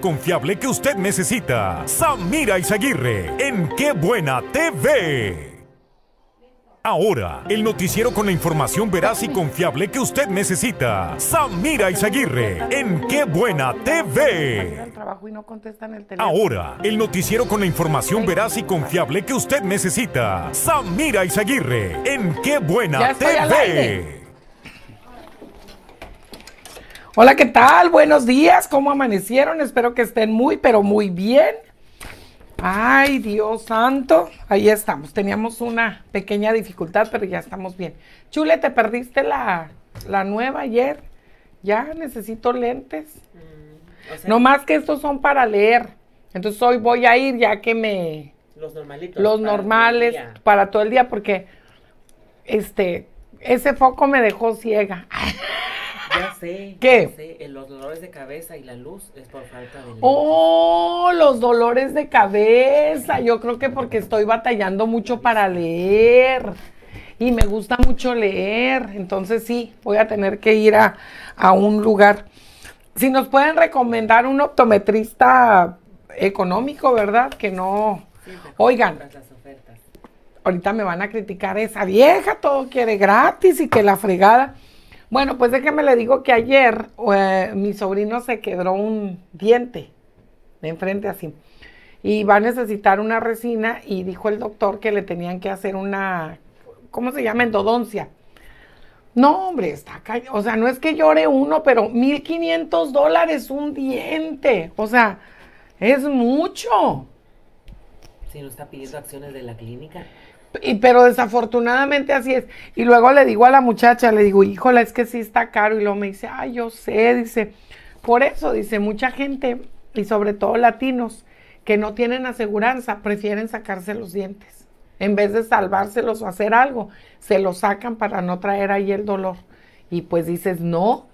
confiable que usted necesita. Samira Izaguirre, en Qué Buena TV. Ahora, el noticiero con la información veraz y confiable que usted necesita. Samira Izaguirre, en Qué Buena TV. Ahora, el noticiero con la información veraz y confiable que usted necesita. Samira Izaguirre, en Qué Buena TV. Hola, ¿qué tal? Buenos días, ¿cómo amanecieron? Espero que estén muy, pero muy bien. Ay, Dios santo, ahí estamos. Teníamos una pequeña dificultad, pero ya estamos bien. Chule, ¿te perdiste la, la nueva ayer? Ya necesito lentes. Mm, no más que estos son para leer. Entonces hoy voy a ir ya que me... Los normalitos. Los normales para todo el día porque este, ese foco me dejó ciega. Ah, ¿Qué? los dolores de cabeza y la luz es por falta de luz. Oh, los dolores de cabeza. Yo creo que porque estoy batallando mucho para leer. Y me gusta mucho leer. Entonces sí, voy a tener que ir a, a un lugar. Si nos pueden recomendar un optometrista económico, ¿verdad? Que no... Oigan, ahorita me van a criticar esa vieja, todo quiere gratis y que la fregada. Bueno, pues déjeme le digo que ayer eh, mi sobrino se quebró un diente de enfrente así y va a necesitar una resina y dijo el doctor que le tenían que hacer una, ¿cómo se llama? Endodoncia. No, hombre, está callado. O sea, no es que llore uno, pero 1.500 dólares un diente. O sea, es mucho. Si no está pidiendo acciones de la clínica pero desafortunadamente así es. Y luego le digo a la muchacha, le digo, híjole, es que sí está caro. Y luego me dice, ay, yo sé, dice, por eso, dice, mucha gente, y sobre todo latinos, que no tienen aseguranza, prefieren sacarse los dientes. En vez de salvárselos o hacer algo, se los sacan para no traer ahí el dolor. Y pues dices, no.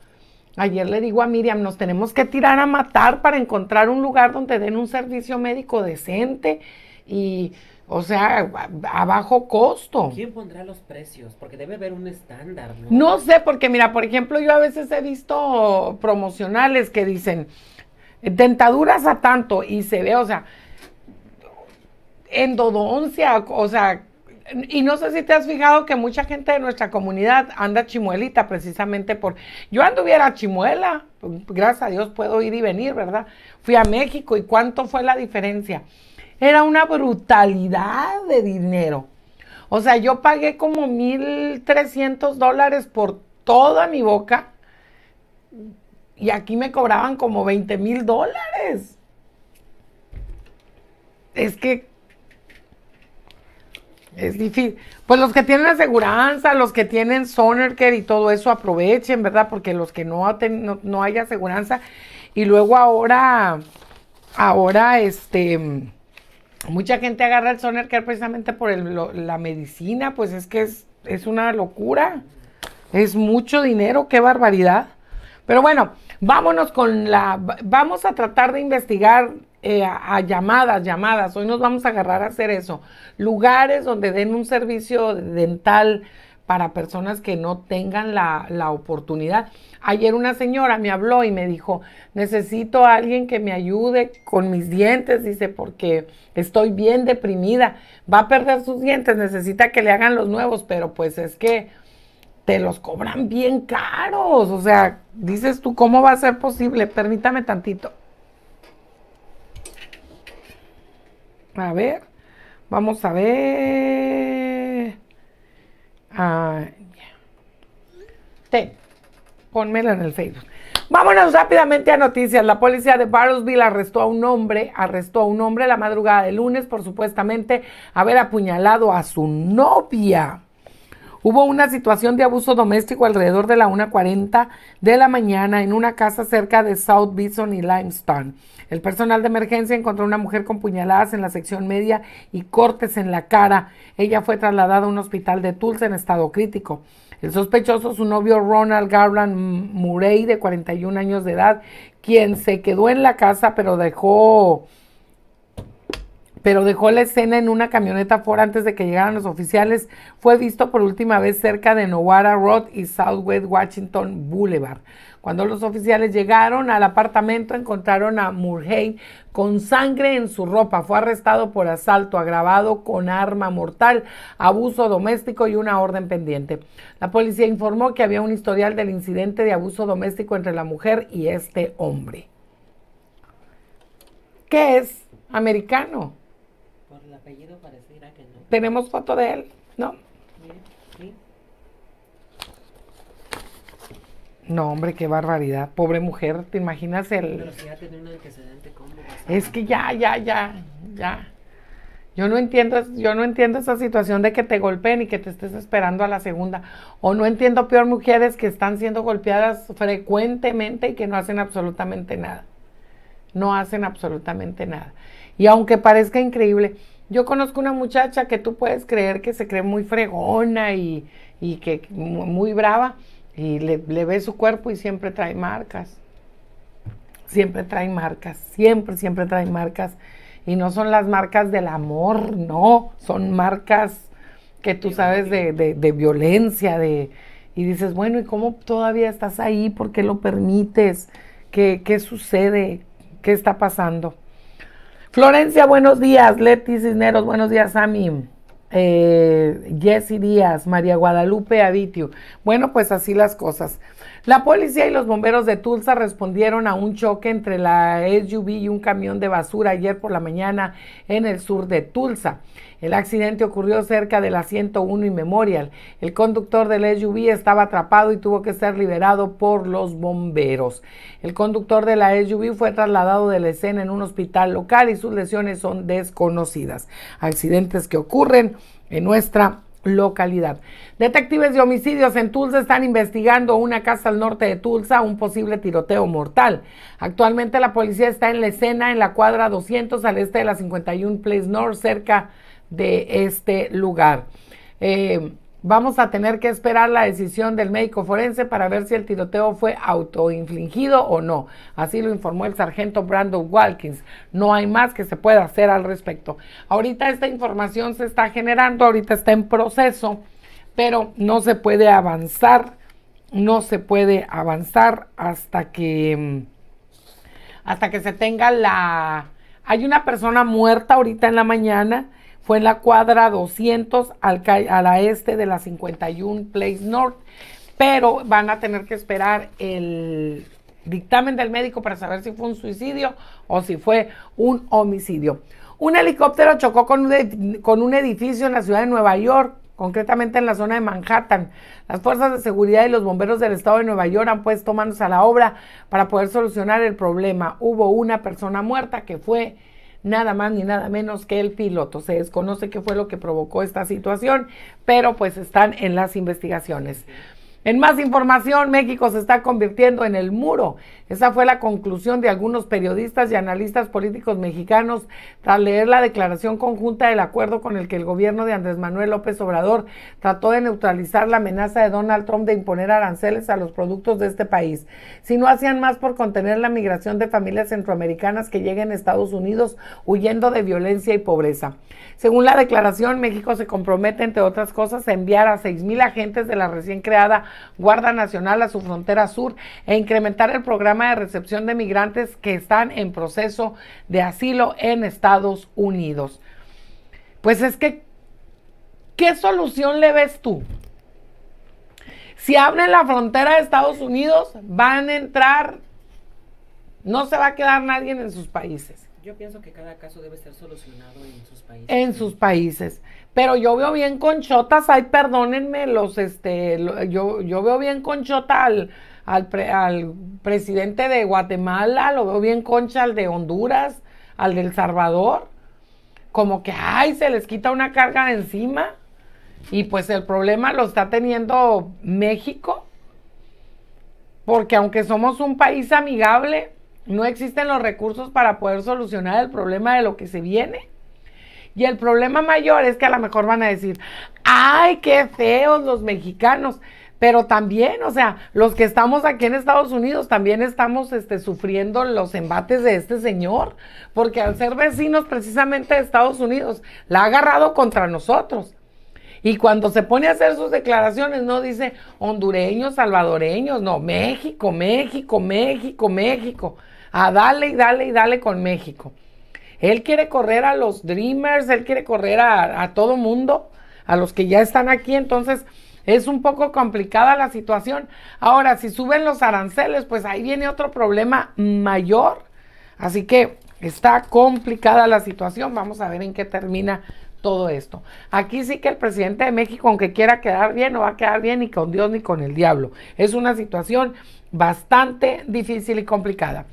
Ayer le digo a Miriam, nos tenemos que tirar a matar para encontrar un lugar donde den un servicio médico decente y o sea, a, bajo costo. ¿Quién pondrá los precios? Porque debe haber un estándar, ¿no? No sé, porque mira, por ejemplo, yo a veces he visto promocionales que dicen dentaduras a tanto y se ve, o sea, endodoncia, o sea, y no sé si te has fijado que mucha gente de nuestra comunidad anda chimuelita precisamente por... Yo anduviera a chimuela, gracias a Dios puedo ir y venir, ¿verdad? Fui a México y cuánto fue la diferencia. Era una brutalidad de dinero. O sea, yo pagué como 1.300 dólares por toda mi boca y aquí me cobraban como 20 mil dólares. Es que es difícil. Pues los que tienen aseguranza, los que tienen Sonercare y todo eso, aprovechen, ¿verdad? Porque los que no, no, no hay aseguranza. Y luego ahora, ahora este, Mucha gente agarra el Care precisamente por la medicina, pues es que es, una locura. Es mucho dinero, qué barbaridad. Pero bueno, vámonos con la. Vamos a tratar de investigar eh, a, llamadas, llamadas. Hoy nos vamos a agarrar a hacer eso. Lugares donde den un servicio dental para personas que no tengan la, oportunidad. Ayer una señora me habló y me dijo, necesito a alguien que me ayude con mis dientes, dice, porque estoy bien deprimida, va a perder sus dientes, necesita que le hagan los nuevos, pero pues es que te los cobran bien caros, o sea, dices tú, ¿cómo va a ser posible? Permítame tantito. A ver, vamos a ver. Ah, en el Facebook. Vámonos rápidamente a noticias. La policía de Barrosville arrestó a un hombre, arrestó a un hombre la madrugada de lunes por supuestamente haber apuñalado a su novia. Hubo una situación de abuso doméstico alrededor de la 1.40 de la mañana en una casa cerca de South Bison y Limestone. El personal de emergencia encontró a una mujer con puñaladas en la sección media y cortes en la cara. Ella fue trasladada a un hospital de Tulsa en estado crítico. El sospechoso, su novio Ronald Garland Murray, de 41 años de edad, quien se quedó en la casa pero dejó pero dejó la escena en una camioneta Ford antes de que llegaran los oficiales. Fue visto por última vez cerca de Nowara Road y Southwest Washington Boulevard. Cuando los oficiales llegaron al apartamento, encontraron a Murray con sangre en su ropa. Fue arrestado por asalto agravado con arma mortal, abuso doméstico y una orden pendiente. La policía informó que había un historial del incidente de abuso doméstico entre la mujer y este hombre. ¿Qué es americano? Por el apellido pareciera que no. Tenemos foto de él, ¿no? ¿Sí? No, hombre, qué barbaridad. Pobre mujer, ¿te imaginas el...? Pero si ya un antecedente, Es que ya, ya, ya, ya. Yo no entiendo, yo no entiendo esa situación de que te golpeen y que te estés esperando a la segunda. O no entiendo peor mujeres que están siendo golpeadas frecuentemente y que no hacen absolutamente nada. No hacen absolutamente nada. Y aunque parezca increíble, yo conozco una muchacha que tú puedes creer que se cree muy fregona y, que muy brava y le, ve su cuerpo y siempre trae marcas. Siempre trae marcas, siempre, siempre trae marcas. Y no son las marcas del amor, no, son marcas que tú sabes de, violencia, de, y dices, bueno, ¿y cómo todavía estás ahí? ¿Por qué lo permites? ¿Qué, qué sucede? ¿Qué está pasando? Florencia, buenos días. Leti Cisneros, buenos días, Sami. Eh, Jessy Díaz, María Guadalupe Aditio, Bueno, pues así las cosas. La policía y los bomberos de Tulsa respondieron a un choque entre la SUV y un camión de basura ayer por la mañana en el sur de Tulsa. El accidente ocurrió cerca de la 101 y Memorial. El conductor la SUV estaba atrapado y tuvo que ser liberado por los bomberos. El conductor de la SUV fue trasladado de la escena en un hospital local y sus lesiones son desconocidas. Accidentes que ocurren en nuestra localidad. Detectives de homicidios en Tulsa están investigando una casa al norte de Tulsa, un posible tiroteo mortal. Actualmente la policía está en la escena en la cuadra 200 al este de la 51 Place North, cerca de este lugar. Eh, Vamos a tener que esperar la decisión del médico forense para ver si el tiroteo fue autoinfligido o no. Así lo informó el sargento Brandon Walkins. No hay más que se pueda hacer al respecto. Ahorita esta información se está generando, ahorita está en proceso, pero no se puede avanzar, no se puede avanzar hasta que hasta que se tenga la hay una persona muerta ahorita en la mañana fue en la cuadra 200 al, a la este de la 51 Place North. Pero van a tener que esperar el dictamen del médico para saber si fue un suicidio o si fue un homicidio. Un helicóptero chocó con un edificio en la ciudad de Nueva York concretamente en la zona de Manhattan. Las fuerzas de seguridad y los bomberos del estado de Nueva York han puesto manos a la obra para poder solucionar el problema. Hubo una persona muerta que fue nada más ni nada menos que el piloto. Se desconoce qué fue lo que provocó esta situación, pero pues están en las investigaciones. En más información, México se está convirtiendo en el muro. Esa fue la conclusión de algunos periodistas y analistas políticos mexicanos tras leer la declaración conjunta del acuerdo con el que el gobierno de Andrés Manuel López Obrador trató de neutralizar la amenaza de Donald Trump de imponer aranceles a los productos de este país. Si no hacían más por contener la migración de familias centroamericanas que lleguen a Estados Unidos huyendo de violencia y pobreza. Según la declaración, México se compromete, entre otras cosas, a enviar a 6.000 agentes de la recién creada Guarda Nacional a su frontera sur e incrementar el programa de recepción de migrantes que están en proceso de asilo en Estados Unidos. Pues es que, ¿qué solución le ves tú? Si abren la frontera de Estados Unidos, van a entrar, no se va a quedar nadie en sus países. Yo pienso que cada caso debe ser solucionado en sus países. En sus países. Pero yo veo bien conchotas, ay, perdónenme, los, este, yo, yo veo bien conchota al, al, presidente de Guatemala, lo veo bien concha al de Honduras, al del Salvador. Como que, ay, se les quita una carga de encima. Y pues el problema lo está teniendo México. Porque aunque somos un país amigable, no existen los recursos para poder solucionar el problema de lo que se viene. Y el problema mayor es que a lo mejor van a decir, ay, qué feos los mexicanos. Pero también, o sea, los que estamos aquí en Estados Unidos también estamos este, sufriendo los embates de este señor, porque al ser vecinos precisamente de Estados Unidos, la ha agarrado contra nosotros. Y cuando se pone a hacer sus declaraciones, no dice hondureños, salvadoreños, no, México, México, México, México a dale y dale y dale con México. Él quiere correr a los Dreamers, él quiere correr a, a todo mundo, a los que ya están aquí, entonces es un poco complicada la situación. Ahora, si suben los aranceles, pues ahí viene otro problema mayor. Así que está complicada la situación. Vamos a ver en qué termina todo esto. Aquí sí que el presidente de México, aunque quiera quedar bien, no va a quedar bien ni con Dios ni con el diablo. Es una situación bastante difícil y complicada.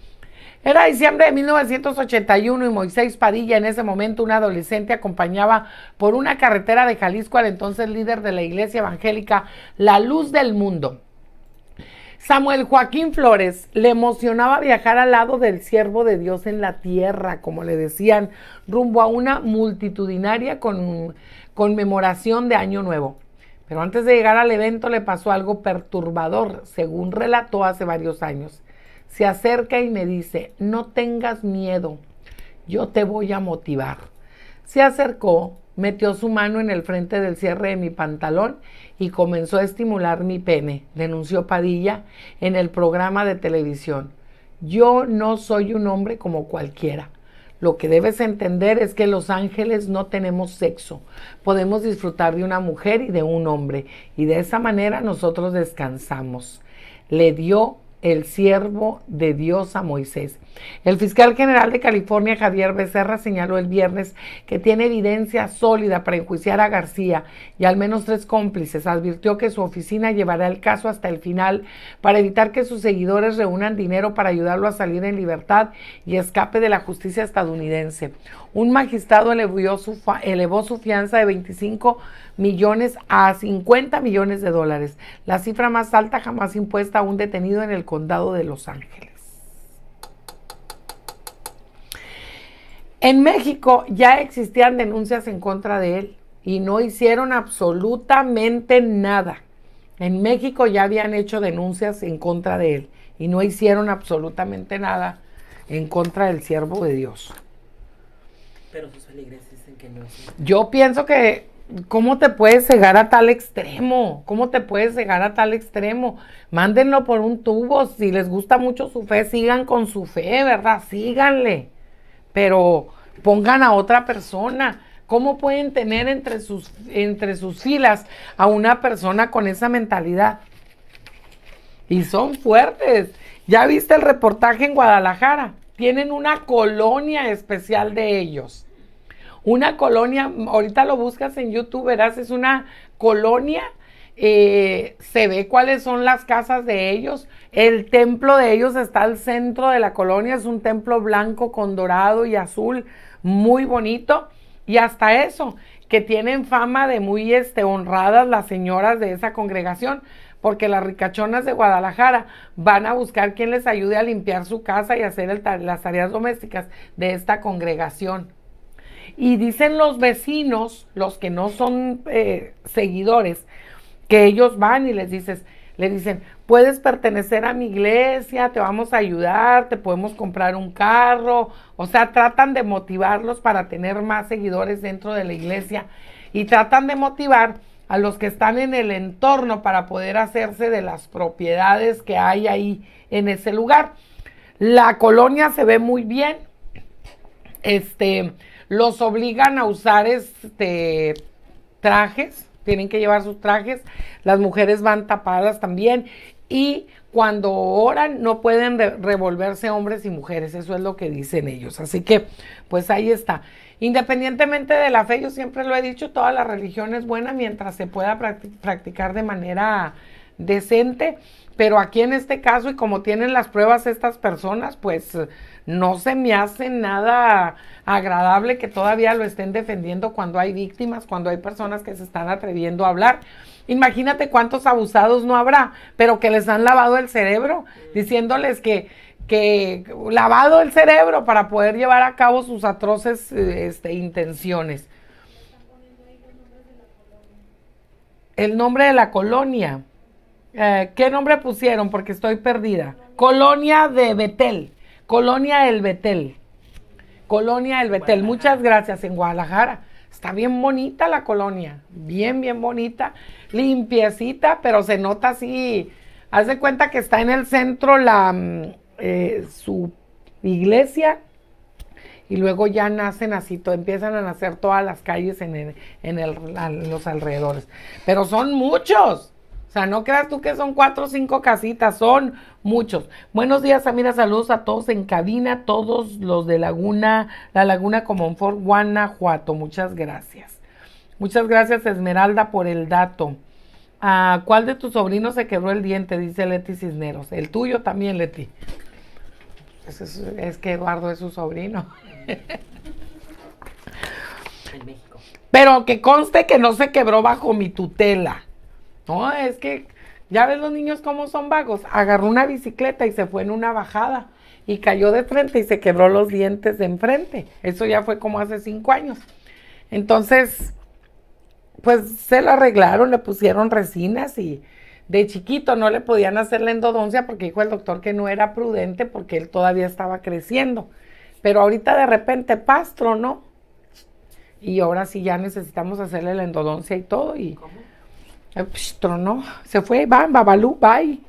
Era diciembre de 1981 y Moisés Padilla, en ese momento un adolescente, acompañaba por una carretera de Jalisco al entonces líder de la iglesia evangélica La Luz del Mundo. Samuel Joaquín Flores le emocionaba viajar al lado del siervo de Dios en la tierra, como le decían, rumbo a una multitudinaria con, conmemoración de Año Nuevo. Pero antes de llegar al evento le pasó algo perturbador, según relató hace varios años se acerca y me dice, no tengas miedo, yo te voy a motivar. Se acercó, metió su mano en el frente del cierre de mi pantalón y comenzó a estimular mi pene, denunció Padilla en el programa de televisión. Yo no soy un hombre como cualquiera. Lo que debes entender es que los ángeles no tenemos sexo. Podemos disfrutar de una mujer y de un hombre. Y de esa manera nosotros descansamos. Le dio el siervo de Dios a Moisés. El fiscal general de California, Javier Becerra, señaló el viernes que tiene evidencia sólida para enjuiciar a García y al menos tres cómplices. Advirtió que su oficina llevará el caso hasta el final para evitar que sus seguidores reúnan dinero para ayudarlo a salir en libertad y escape de la justicia estadounidense. Un magistrado elevó su, elevó su fianza de 25 millones a 50 millones de dólares, la cifra más alta jamás impuesta a un detenido en el condado de Los Ángeles. En México ya existían denuncias en contra de él y no hicieron absolutamente nada. En México ya habían hecho denuncias en contra de él y no hicieron absolutamente nada en contra del siervo de Dios. Pero sus alegres dicen que no. Yo pienso que ¿Cómo te puedes llegar a tal extremo? ¿Cómo te puedes llegar a tal extremo? Mándenlo por un tubo. Si les gusta mucho su fe, sigan con su fe, ¿verdad? Síganle. Pero pongan a otra persona. ¿Cómo pueden tener entre sus, entre sus filas a una persona con esa mentalidad? Y son fuertes. ¿Ya viste el reportaje en Guadalajara? Tienen una colonia especial de ellos una colonia, ahorita lo buscas en YouTube, verás, es una colonia, eh, se ve cuáles son las casas de ellos, el templo de ellos está al centro de la colonia, es un templo blanco con dorado y azul, muy bonito, y hasta eso, que tienen fama de muy este, honradas las señoras de esa congregación, porque las ricachonas de Guadalajara van a buscar quien les ayude a limpiar su casa y hacer las tareas domésticas de esta congregación. Y dicen los vecinos, los que no son eh, seguidores, que ellos van y les dices, le dicen, puedes pertenecer a mi iglesia, te vamos a ayudar, te podemos comprar un carro. O sea, tratan de motivarlos para tener más seguidores dentro de la iglesia y tratan de motivar a los que están en el entorno para poder hacerse de las propiedades que hay ahí en ese lugar. La colonia se ve muy bien. Este, los obligan a usar este trajes, tienen que llevar sus trajes, las mujeres van tapadas también y cuando oran no pueden revolverse hombres y mujeres, eso es lo que dicen ellos. Así que, pues ahí está. Independientemente de la fe, yo siempre lo he dicho, toda la religión es buena mientras se pueda practicar de manera decente, pero aquí en este caso y como tienen las pruebas estas personas, pues no se me hace nada agradable que todavía lo estén defendiendo cuando hay víctimas, cuando hay personas que se están atreviendo a hablar. Imagínate cuántos abusados no habrá, pero que les han lavado el cerebro, diciéndoles que, que lavado el cerebro para poder llevar a cabo sus atroces eh, este, intenciones. El nombre de la colonia. Eh, ¿Qué nombre pusieron? Porque estoy perdida. Colonia de Betel. Colonia del Betel. Colonia del Betel. Muchas gracias en Guadalajara. Está bien bonita la colonia. Bien, bien bonita. Limpiecita, pero se nota así. Haz de cuenta que está en el centro la, mm, eh, su iglesia y luego ya nacen así, empiezan a nacer todas las calles en, en los alrededores. Pero son muchos. O sea, no creas tú que son cuatro o cinco casitas, son muchos. Buenos días, Samira, saludos a todos en cabina, todos los de Laguna, la Laguna Comonfort, Guanajuato. Muchas gracias. Muchas gracias, Esmeralda, por el dato. ¿A ah, ¿Cuál de tus sobrinos se quebró el diente? Dice Leti Cisneros. El tuyo también, Leti. Pues es, que Eduardo es su sobrino. Pero que conste que no se quebró bajo mi tutela. No, es que ya ves los niños cómo son vagos. Agarró una bicicleta y se fue en una bajada y cayó de frente y se quebró los dientes de enfrente. Eso ya fue como hace cinco años. Entonces, pues se lo arreglaron, le pusieron resinas y de chiquito no le podían hacer la endodoncia porque dijo el doctor que no era prudente porque él todavía estaba creciendo. Pero ahorita de repente pastro, ¿no? Y ahora sí ya necesitamos hacerle la endodoncia y todo. Y, pues, se fue, en babalú, bye.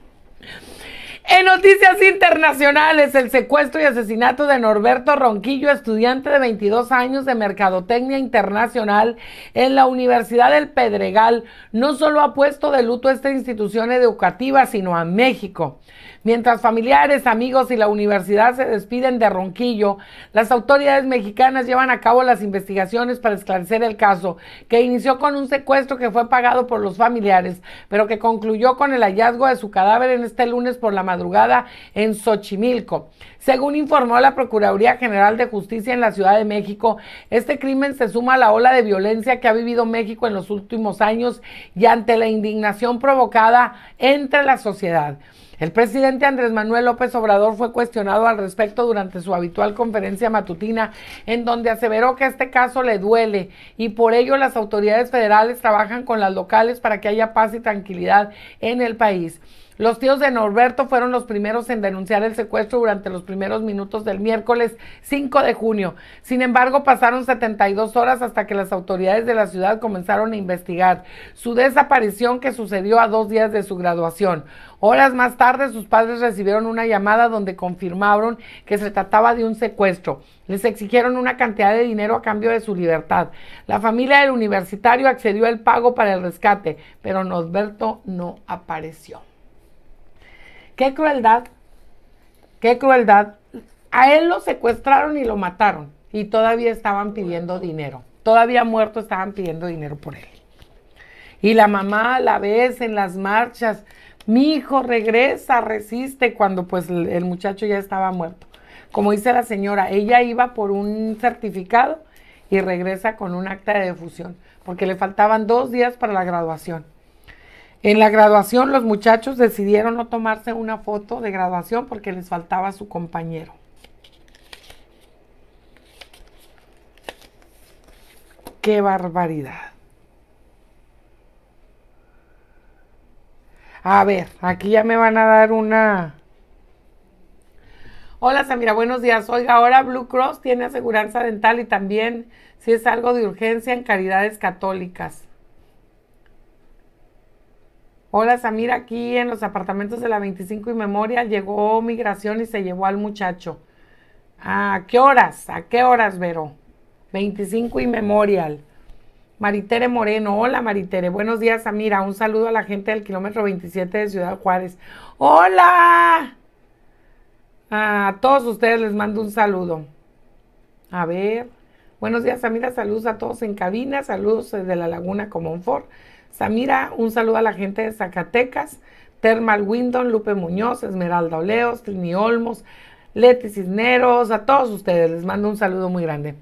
En noticias internacionales, el secuestro y asesinato de Norberto Ronquillo, estudiante de 22 años de Mercadotecnia Internacional en la Universidad del Pedregal, no solo ha puesto de luto a esta institución educativa, sino a México. Mientras familiares, amigos y la universidad se despiden de Ronquillo, las autoridades mexicanas llevan a cabo las investigaciones para esclarecer el caso, que inició con un secuestro que fue pagado por los familiares, pero que concluyó con el hallazgo de su cadáver en este lunes por la madrugada en Xochimilco. Según informó la Procuraduría General de Justicia en la Ciudad de México, este crimen se suma a la ola de violencia que ha vivido México en los últimos años y ante la indignación provocada entre la sociedad. El presidente Andrés Manuel López Obrador fue cuestionado al respecto durante su habitual conferencia matutina, en donde aseveró que este caso le duele y por ello las autoridades federales trabajan con las locales para que haya paz y tranquilidad en el país. Los tíos de Norberto fueron los primeros en denunciar el secuestro durante los primeros minutos del miércoles 5 de junio. Sin embargo, pasaron 72 horas hasta que las autoridades de la ciudad comenzaron a investigar su desaparición que sucedió a dos días de su graduación. Horas más tarde, sus padres recibieron una llamada donde confirmaron que se trataba de un secuestro. Les exigieron una cantidad de dinero a cambio de su libertad. La familia del universitario accedió al pago para el rescate, pero Norberto no apareció. Qué crueldad, qué crueldad. A él lo secuestraron y lo mataron y todavía estaban pidiendo dinero. Todavía muerto estaban pidiendo dinero por él. Y la mamá la ves en las marchas, mi hijo regresa, resiste, cuando pues el muchacho ya estaba muerto. Como dice la señora, ella iba por un certificado y regresa con un acta de defusión, porque le faltaban dos días para la graduación. En la graduación los muchachos decidieron no tomarse una foto de graduación porque les faltaba su compañero. ¡Qué barbaridad! A ver, aquí ya me van a dar una... Hola Samira, buenos días. Oiga, ahora Blue Cross tiene aseguranza dental y también si es algo de urgencia en caridades católicas. Hola Samira, aquí en los apartamentos de la 25 y Memorial, llegó migración y se llevó al muchacho. ¿A qué horas? ¿A qué horas, Vero? 25 y Memorial. Maritere Moreno, hola Maritere, buenos días Samira, un saludo a la gente del kilómetro 27 de Ciudad Juárez. ¡Hola! A todos ustedes les mando un saludo. A ver, buenos días Samira, saludos a todos en cabina, saludos desde la Laguna Comonfort. Samira, un saludo a la gente de Zacatecas, Thermal Windon, Lupe Muñoz, Esmeralda Oleos, Trini Olmos, Leti Cisneros, a todos ustedes les mando un saludo muy grande.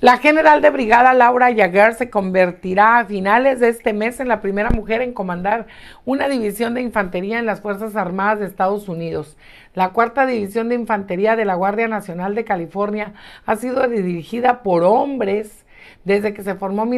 La general de brigada Laura Yaguer se convertirá a finales de este mes en la primera mujer en comandar una división de infantería en las Fuerzas Armadas de Estados Unidos. La cuarta división de infantería de la Guardia Nacional de California ha sido dirigida por hombres desde que se formó en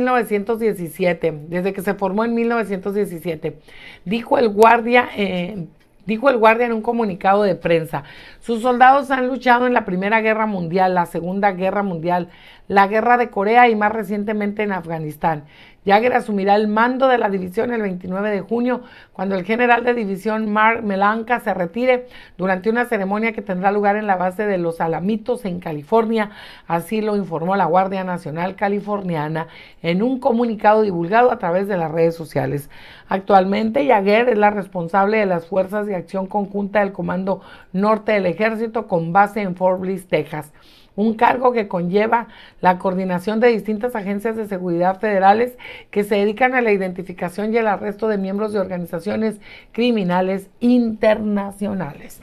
1917, dijo el guardia eh, Dijo el guardia en un comunicado de prensa, sus soldados han luchado en la Primera Guerra Mundial, la Segunda Guerra Mundial, la Guerra de Corea y más recientemente en Afganistán. Jagger asumirá el mando de la división el 29 de junio, cuando el general de división Mark Melanca se retire durante una ceremonia que tendrá lugar en la base de Los Alamitos, en California. Así lo informó la Guardia Nacional Californiana en un comunicado divulgado a través de las redes sociales. Actualmente, Jagger es la responsable de las Fuerzas de Acción Conjunta del Comando Norte del Ejército con base en Fort Bliss, Texas un cargo que conlleva la coordinación de distintas agencias de seguridad federales que se dedican a la identificación y el arresto de miembros de organizaciones criminales internacionales.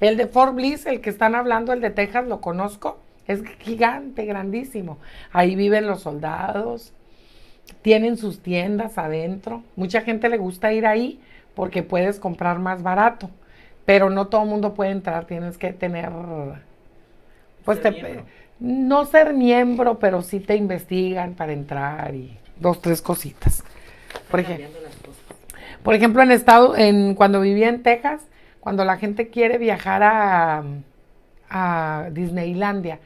El de Fort Bliss, el que están hablando, el de Texas, lo conozco, es gigante, grandísimo. Ahí viven los soldados, tienen sus tiendas adentro. Mucha gente le gusta ir ahí porque puedes comprar más barato, pero no todo el mundo puede entrar, tienes que tener pues no ser miembro, pero sí te investigan para entrar y dos, tres cositas. Por ejemplo, por ejemplo, en estado, en cuando vivía en Texas, cuando la gente quiere viajar a, a Disneylandia,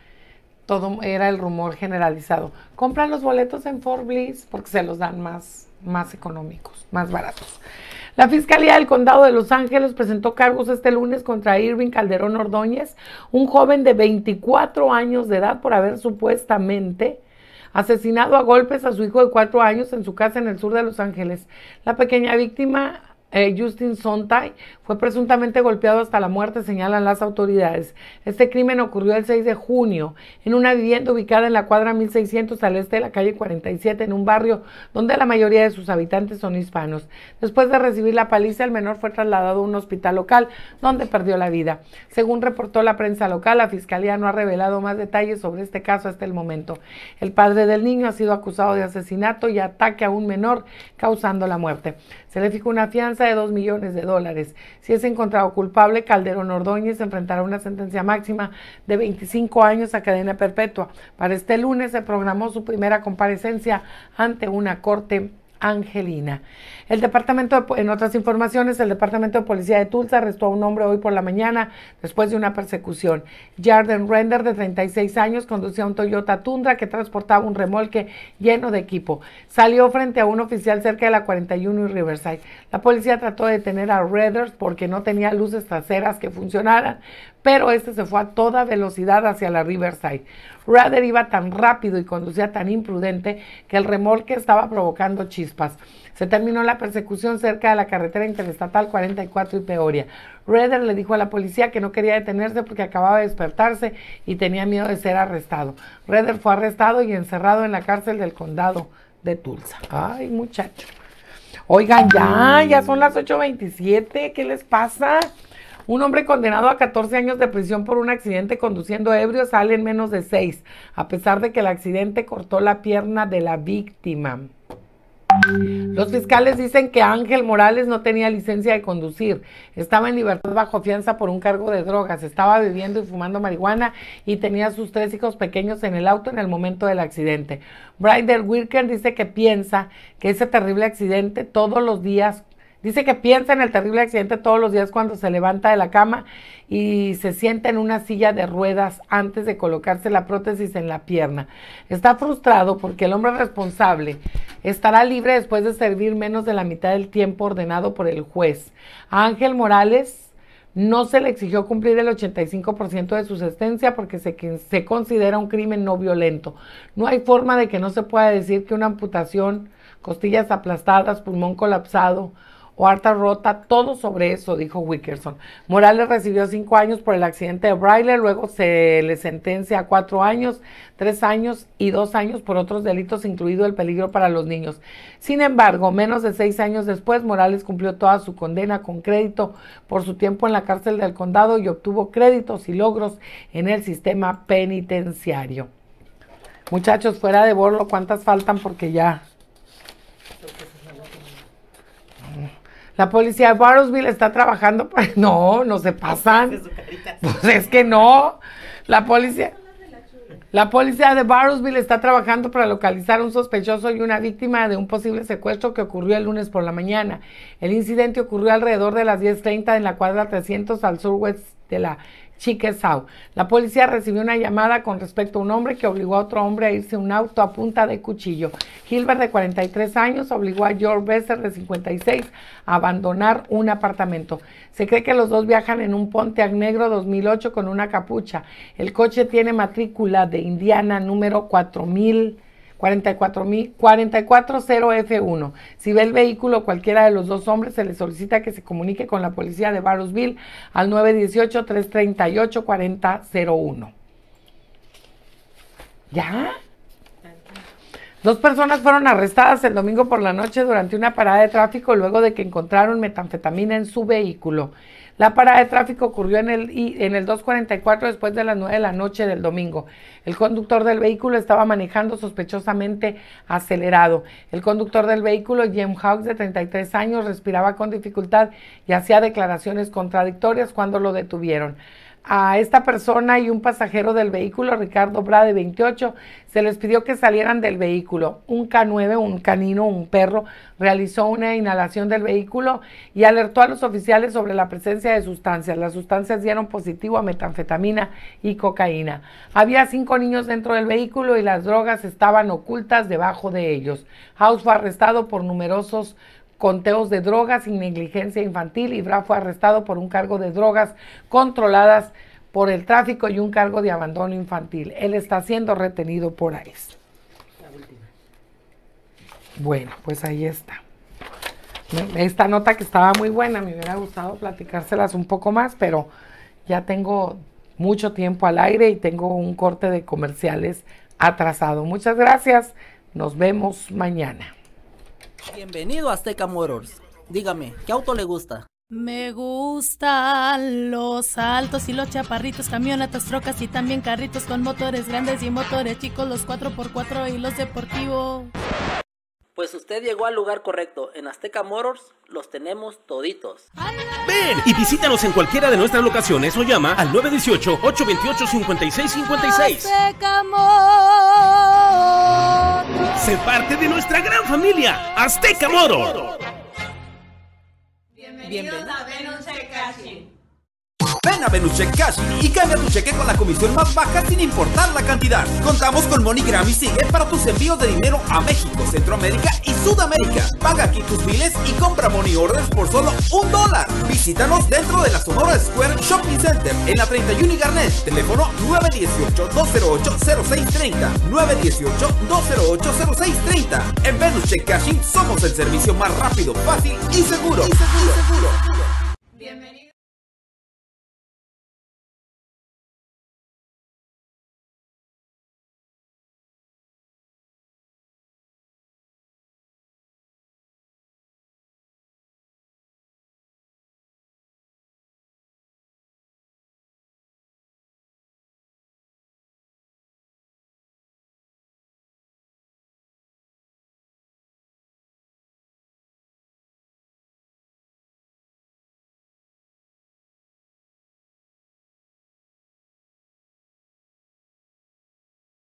todo era el rumor generalizado. Compran los boletos en Fort Bliss porque se los dan más más económicos, más baratos. La Fiscalía del Condado de Los Ángeles presentó cargos este lunes contra Irving Calderón Ordóñez, un joven de 24 años de edad por haber supuestamente asesinado a golpes a su hijo de 4 años en su casa en el sur de Los Ángeles. La pequeña víctima eh, Justin Sontay, fue presuntamente golpeado hasta la muerte, señalan las autoridades. Este crimen ocurrió el 6 de junio en una vivienda ubicada en la cuadra 1600 al este de la calle 47, en un barrio donde la mayoría de sus habitantes son hispanos. Después de recibir la paliza, el menor fue trasladado a un hospital local donde perdió la vida. Según reportó la prensa local, la fiscalía no ha revelado más detalles sobre este caso hasta el momento. El padre del niño ha sido acusado de asesinato y ataque a un menor, causando la muerte. Se le fijó una fianza de dos millones de dólares. Si es encontrado culpable, Calderón Ordóñez enfrentará una sentencia máxima de 25 años a cadena perpetua. Para este lunes se programó su primera comparecencia ante una corte Angelina. El departamento, en otras informaciones, el departamento de policía de Tulsa arrestó a un hombre hoy por la mañana después de una persecución. Jarden Render, de 36 años, conducía un Toyota Tundra que transportaba un remolque lleno de equipo. Salió frente a un oficial cerca de la 41 y Riverside. La policía trató de detener a Render porque no tenía luces traseras que funcionaran, pero este se fue a toda velocidad hacia la Riverside. Rather iba tan rápido y conducía tan imprudente que el remolque estaba provocando chispas. Se terminó la persecución cerca de la carretera interestatal 44 y Peoria. Redder le dijo a la policía que no quería detenerse porque acababa de despertarse y tenía miedo de ser arrestado. Redder fue arrestado y encerrado en la cárcel del condado de Tulsa. Ay, muchacho. Oigan, ya, ya son las 8.27, ¿qué les pasa? Un hombre condenado a 14 años de prisión por un accidente conduciendo ebrio sale en menos de 6, a pesar de que el accidente cortó la pierna de la víctima. Los fiscales dicen que Ángel Morales no tenía licencia de conducir, estaba en libertad bajo fianza por un cargo de drogas, estaba bebiendo y fumando marihuana y tenía a sus tres hijos pequeños en el auto en el momento del accidente. Bryder Wilker dice que piensa que ese terrible accidente todos los días Dice que piensa en el terrible accidente todos los días cuando se levanta de la cama y se sienta en una silla de ruedas antes de colocarse la prótesis en la pierna. Está frustrado porque el hombre responsable estará libre después de servir menos de la mitad del tiempo ordenado por el juez. A Ángel Morales no se le exigió cumplir el 85% de su sentencia porque se considera un crimen no violento. No hay forma de que no se pueda decir que una amputación, costillas aplastadas, pulmón colapsado, o harta rota, todo sobre eso, dijo Wickerson. Morales recibió cinco años por el accidente de Braille, luego se le sentencia a cuatro años, tres años y dos años por otros delitos, incluido el peligro para los niños. Sin embargo, menos de seis años después, Morales cumplió toda su condena con crédito por su tiempo en la cárcel del condado y obtuvo créditos y logros en el sistema penitenciario. Muchachos, fuera de borlo, ¿cuántas faltan? Porque ya La policía de Barrowsville está trabajando para... No, no se pasan. Pues es que no. La policía... La policía de Barrowsville está trabajando para localizar a un sospechoso y una víctima de un posible secuestro que ocurrió el lunes por la mañana. El incidente ocurrió alrededor de las 10.30 en la cuadra 300 al sur oeste de la Chiquesau. La policía recibió una llamada con respecto a un hombre que obligó a otro hombre a irse a un auto a punta de cuchillo. Gilbert, de 43 años, obligó a George Besser, de 56, a abandonar un apartamento. Se cree que los dos viajan en un Pontiac negro 2008 con una capucha. El coche tiene matrícula de Indiana número 4000. 440F1. Si ve el vehículo cualquiera de los dos hombres, se le solicita que se comunique con la policía de Barrosville al 918-338-4001. ¿Ya? Dos personas fueron arrestadas el domingo por la noche durante una parada de tráfico luego de que encontraron metanfetamina en su vehículo. La parada de tráfico ocurrió en el, en el 244 después de las 9 de la noche del domingo. El conductor del vehículo estaba manejando sospechosamente acelerado. El conductor del vehículo, Jim Hawks, de 33 años, respiraba con dificultad y hacía declaraciones contradictorias cuando lo detuvieron a esta persona y un pasajero del vehículo, Ricardo Bra, de 28, se les pidió que salieran del vehículo. Un K9, un canino, un perro, realizó una inhalación del vehículo y alertó a los oficiales sobre la presencia de sustancias. Las sustancias dieron positivo a metanfetamina y cocaína. Había cinco niños dentro del vehículo y las drogas estaban ocultas debajo de ellos. House fue arrestado por numerosos conteos de drogas y negligencia infantil. y Bra fue arrestado por un cargo de drogas controladas por el tráfico y un cargo de abandono infantil. Él está siendo retenido por AES. Bueno, pues ahí está. Esta nota que estaba muy buena, me hubiera gustado platicárselas un poco más, pero ya tengo mucho tiempo al aire y tengo un corte de comerciales atrasado. Muchas gracias. Nos vemos mañana. Bienvenido a Azteca Motors. Dígame, ¿qué auto le gusta? Me gustan los altos y los chaparritos, camionetas, trocas y también carritos con motores grandes y motores chicos, los 4x4 y los deportivos. Pues usted llegó al lugar correcto. En Azteca Motors los tenemos toditos. Ven y visítanos en cualquiera de nuestras locaciones o llama al 918-828-5656. Azteca Motors. Sé parte de nuestra gran familia Azteca Moro. Bienvenidos a Venus Casi. Ven a Venus Cash y cambia tu cheque con la comisión más baja sin importar la cantidad. Contamos con MoneyGram y Sigue para tus envíos de dinero a México, Centroamérica y Sudamérica. Paga aquí tus miles y compra money orders por solo un Visítanos dentro de la Sonora Square Shopping Center en la 31 y Garnet. Teléfono 918-208-0630. 918-208-0630. En Venus Check Cashing somos el servicio más rápido, fácil y seguro. Y seguro. Y seguro. Bienvenido.